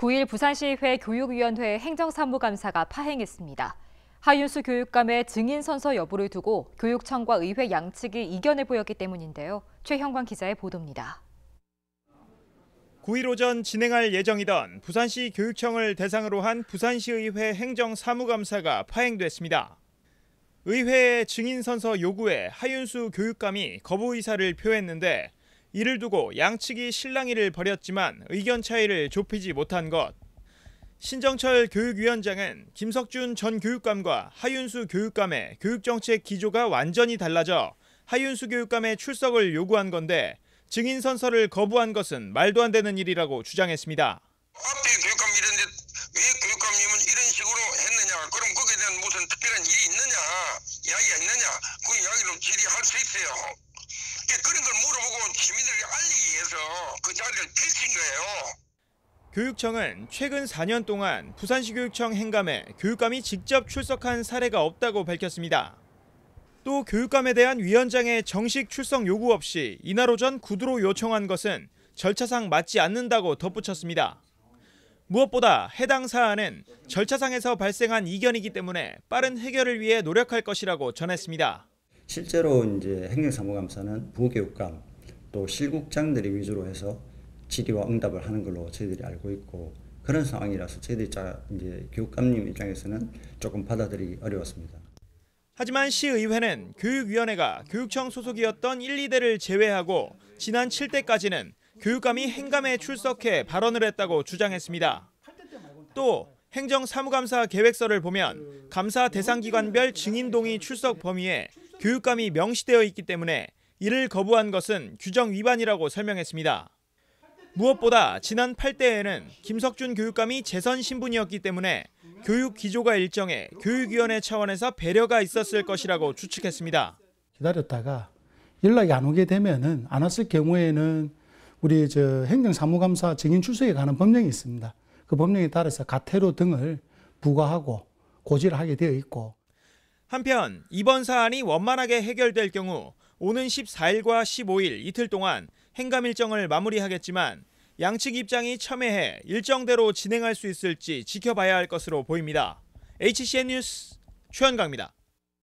9일 부산시의회 교육위원회 행정사무감사가 파행했습니다. 하윤수 교육감의 증인 선서 여부를 두고 교육청과 의회 양측이 이견을 보였기 때문인데요. 최형광 기자의 보도입니다. 9일 오전 진행할 예정이던 부산시 교육청을 대상으로 한 부산시의회 행정사무감사가 파행됐습니다. 의회의 증인 선서 요구에 하윤수 교육감이 거부 의사를 표했는데 이를 두고 양측이 실랑이를 벌였지만 의견 차이를 좁히지 못한 것. 신정철 교육위원장은 김석준 전 교육감과 하윤수 교육감의 교육정책 기조가 완전히 달라져 하윤수 교육감의 출석을 요구한 건데 증인 선서를 거부한 것은 말도 안 되는 일이라고 주장했습니다. 앞에 교육감 이런데 왜 교육감님은 이런 식으로 했느냐? 그럼 거기에 대한 무슨 특별한 일이 있느냐? 이야기가 있느냐? 그 이야기를 질의할 수 있어요. 그런 걸 물어보고 시민들에 알리기 위해서 그 자리를 펼친 거예요. 교육청은 최근 4년 동안 부산시 교육청 행감에 교육감이 직접 출석한 사례가 없다고 밝혔습니다. 또 교육감에 대한 위원장의 정식 출석 요구 없이 이날 오전 구두로 요청한 것은 절차상 맞지 않는다고 덧붙였습니다. 무엇보다 해당 사안은 절차상에서 발생한 이견이기 때문에 빠른 해결을 위해 노력할 것이라고 전했습니다. 실제로 이제 행정사무감사는 부교육감 또 실국장들이 위주로 해서 질의와 응답을 하는 걸로 저희들이 알고 있고 그런 상황이라서 저희들이 이제 교육감님 입장에서는 조금 받아들이기 어려웠습니다. 하지만 시의회는 교육위원회가 교육청 소속이었던 1, 2대를 제외하고 지난 7대까지는 교육감이 행감에 출석해 발언을 했다고 주장했습니다. 또 행정사무감사 계획서를 보면 감사 대상기관별 증인동의 출석 범위에 교육감이 명시되어 있기 때문에 이를 거부한 것은 규정 위반이라고 설명했습니다. 무엇보다 지난 8대에는 김석준 교육감이 재선 신분이었기 때문에 교육 기조가 일정해 교육위원회 차원에서 배려가 있었을 것이라고 추측했습니다. 기다렸다가 연락이 안 오게 되면은 안 왔을 경우에는 우리 저 행정사무감사 증인 출석에 관한 법령이 있습니다. 그 법령에 따라서 가태료 등을 부과하고 고지를 하게 되어 있고 한편 이번 사안이 원만하게 해결될 경우 오는 14일과 15일 이틀 동안 행감 일정을 마무리하겠지만 양측 입장이 첨예해 일정대로 진행할 수 있을지 지켜봐야 할 것으로 보입니다. HCN 뉴스 최현강입니다.